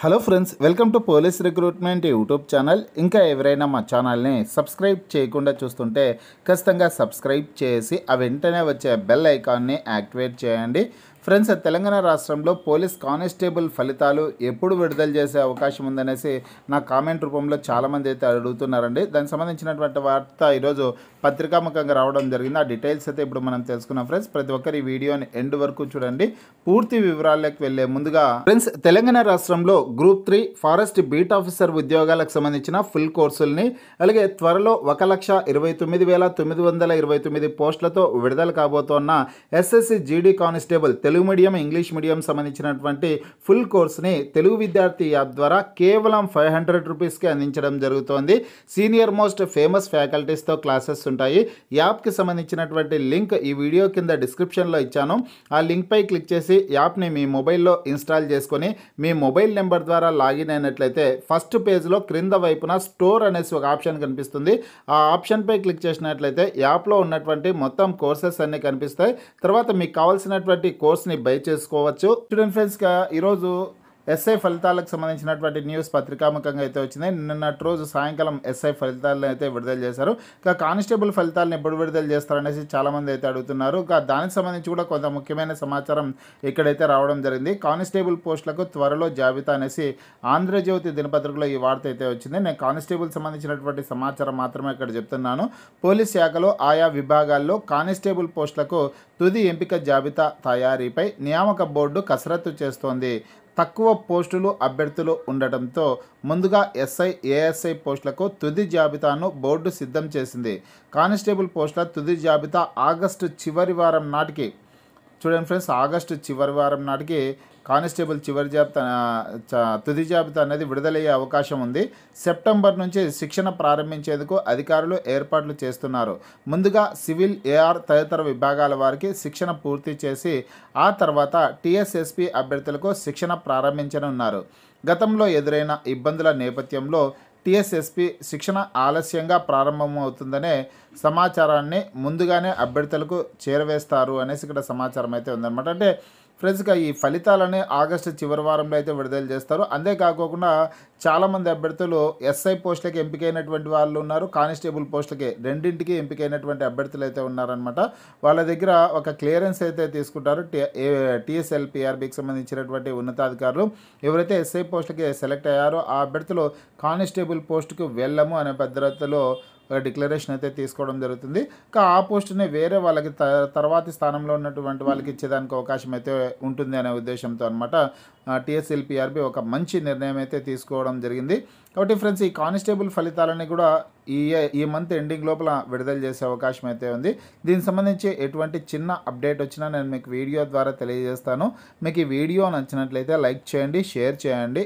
hello friends welcome to police recruitment YouTube channel ఇంకా ఎవరైనా మా ఛానల్ని సబ్స్క్రైబ్ చేయకుండా చూస్తుంటే ఖచ్చితంగా సబ్స్క్రైబ్ చేసి ఆ వెంటనే వచ్చే బెల్ ఐకాన్ని యాక్టివేట్ చేయండి ఫ్రెండ్స్ తెలంగాణ రాష్ట్రంలో పోలీస్ కానిస్టేబుల్ ఫలితాలు ఎప్పుడు విడుదల చేసే అవకాశం ఉందనేసి నా కామెంట్ రూపంలో చాలామంది అయితే అడుగుతున్నారండి దానికి సంబంధించినటువంటి వార్త ఈరోజు పత్రికాముఖంగా రావడం జరిగింది ఆ డీటెయిల్స్ అయితే ఇప్పుడు మనం తెలుసుకున్నాం ఫ్రెండ్స్ ప్రతి ఒక్కరి వీడియోని ఎండ్ వరకు చూడండి పూర్తి వివరాల్లోకి వెళ్ళే ముందుగా ఫ్రెండ్స్ తెలంగాణ రాష్ట్రంలో group three forest beat officer ఉద్యోగాలకు సంబంధించిన ఫుల్ కోర్సుల్ని అలాగే త్వరలో ఒక లక్ష ఇరవై తొమ్మిది వేల తొమ్మిది వందల ఇరవై తొమ్మిది పోస్టులతో విడుదల కాబోతోన్న SSC GD constable Telugu Telugu medium English medium సంబంధించినటువంటి ఫుల్ కోర్స్ని తెలుగు విద్యార్థి యాప్ ద్వారా కేవలం ఫైవ్ హండ్రెడ్ రూపీస్కి అందించడం జరుగుతోంది సీనియర్ మోస్ట్ ఫేమస్ ఫ్యాకల్టీస్తో క్లాసెస్ ఉంటాయి యాప్కి సంబంధించినటువంటి లింక్ ఈ వీడియో కింద డిస్క్రిప్షన్లో ఇచ్చాను ఆ లింక్పై క్లిక్ చేసి యాప్ని మీ మొబైల్లో ఇన్స్టాల్ చేసుకొని మీ మొబైల్ నెంబర్ ద్వారా లాగిన్ అయినట్లయితే ఫస్ట్ పేజ్లో క్రింద వైపున స్టోర్ అనేసి ఒక ఆప్షన్ కనిపిస్తుంది ఆ ఆప్షన్పై క్లిక్ చేసినట్లయితే యాప్లో ఉన్నటువంటి మొత్తం కోర్సెస్ అన్నీ కనిపిస్తాయి తర్వాత మీకు కావాల్సినటువంటి కోర్స్ ని బై చేసుకోవచ్చు స్టూడెంట్ ఫ్రెండ్స్ గా ఈరోజు ఎస్ఐ ఫలితాలకు సంబంధించినటువంటి న్యూస్ పత్రికాముఖంగా అయితే వచ్చింది నిన్నటి రోజు సాయంకాలం ఎస్ఐ ఫలితాలను అయితే విడుదల చేశారు ఇక కానిస్టేబుల్ ఫలితాలను ఎప్పుడు విడుదల చేస్తారనేసి చాలామంది అయితే అడుగుతున్నారు ఇక దానికి సంబంధించి కూడా కొంత ముఖ్యమైన సమాచారం ఇక్కడైతే రావడం జరిగింది కానిస్టేబుల్ పోస్టులకు త్వరలో జాబితా అనేసి ఆంధ్రజ్యోతి దినపత్రికలో ఈ వార్త అయితే వచ్చింది నేను కానిస్టేబుల్ సంబంధించినటువంటి సమాచారం మాత్రమే ఇక్కడ చెప్తున్నాను పోలీస్ శాఖలో ఆయా విభాగాల్లో కానిస్టేబుల్ పోస్టులకు తుది ఎంపిక జాబితా తయారీపై నియామక బోర్డు కసరత్తు చేస్తోంది తక్కువ పోస్టులు అభ్యర్థులు ఉండటంతో ముందుగా ఎస్ఐ ఏఎస్ఐ పోస్టులకు తుది జాబితాను బోర్డు సిద్ధం చేసింది కానిస్టేబుల్ పోస్టుల తుది జాబితా ఆగస్టు చివరి వారం నాటికి చూడండి ఫ్రెండ్స్ ఆగస్టు చివరి వారం నాటికి కానిస్టేబుల్ చివరి జాబితా తుది జాబితా అనేది విడుదలయ్యే అవకాశం ఉంది సెప్టెంబర్ నుంచి శిక్షణ ప్రారంభించేందుకు అధికారులు ఏర్పాట్లు చేస్తున్నారు ముందుగా సివిల్ ఏఆర్ తదితర విభాగాల వారికి శిక్షణ పూర్తి చేసి ఆ తర్వాత టీఎస్ఎస్పి అభ్యర్థులకు శిక్షణ ప్రారంభించనున్నారు గతంలో ఎదురైన ఇబ్బందుల నేపథ్యంలో టిఎస్ఎస్పి శిక్షణ ఆలస్యంగా ప్రారంభమవుతుందనే సమాచారాన్ని ముందుగానే అభ్యర్థులకు చేరవేస్తారు అనేసి ఇక్కడ సమాచారం అయితే ఉందన్నమాట అంటే ఫ్రెండ్స్గా ఈ ఫలితాలని ఆగస్టు చివరి వారంలో అయితే విడుదల చేస్తారు అంతేకాకుండా చాలామంది అభ్యర్థులు ఎస్ఐ పోస్టులకి ఎంపికైనటువంటి వాళ్ళు ఉన్నారు కానిస్టేబుల్ పోస్టులకి రెండింటికి ఎంపికైనటువంటి అభ్యర్థులు అయితే ఉన్నారనమాట వాళ్ళ దగ్గర ఒక క్లియరెన్స్ అయితే తీసుకుంటారు టీఎస్ఎల్ పిఆర్బికి సంబంధించినటువంటి ఉన్నతాధికారులు ఎవరైతే ఎస్ఐ పోస్టులకి సెలెక్ట్ అయ్యారో ఆ అభ్యర్థులు కానిస్టేబుల్ పోస్టుకు వెళ్ళము అనే భద్రతలో డిక్లరేషన్ అయితే తీసుకోవడం జరుగుతుంది కా ఆ పోస్ట్ని వేరే వాళ్ళకి తర్వాతి స్థానంలో ఉన్నటువంటి వాళ్ళకి ఇచ్చేదానికి అవకాశం అయితే ఉంటుంది అనే ఉద్దేశంతో అనమాట టీఎస్ఎల్పిఆర్బి ఒక మంచి నిర్ణయం అయితే తీసుకోవడం జరిగింది కాబట్టి ఫ్రెండ్స్ ఈ కానిస్టేబుల్ ఫలితాలని కూడా ఈ ఈ మంత్ ఎండింగ్ లోపల విడుదల చేసే అవకాశం అయితే ఉంది దీనికి సంబంధించి ఎటువంటి చిన్న అప్డేట్ వచ్చినా నేను మీకు వీడియో ద్వారా తెలియజేస్తాను మీకు ఈ వీడియో నచ్చినట్లయితే లైక్ చేయండి షేర్ చేయండి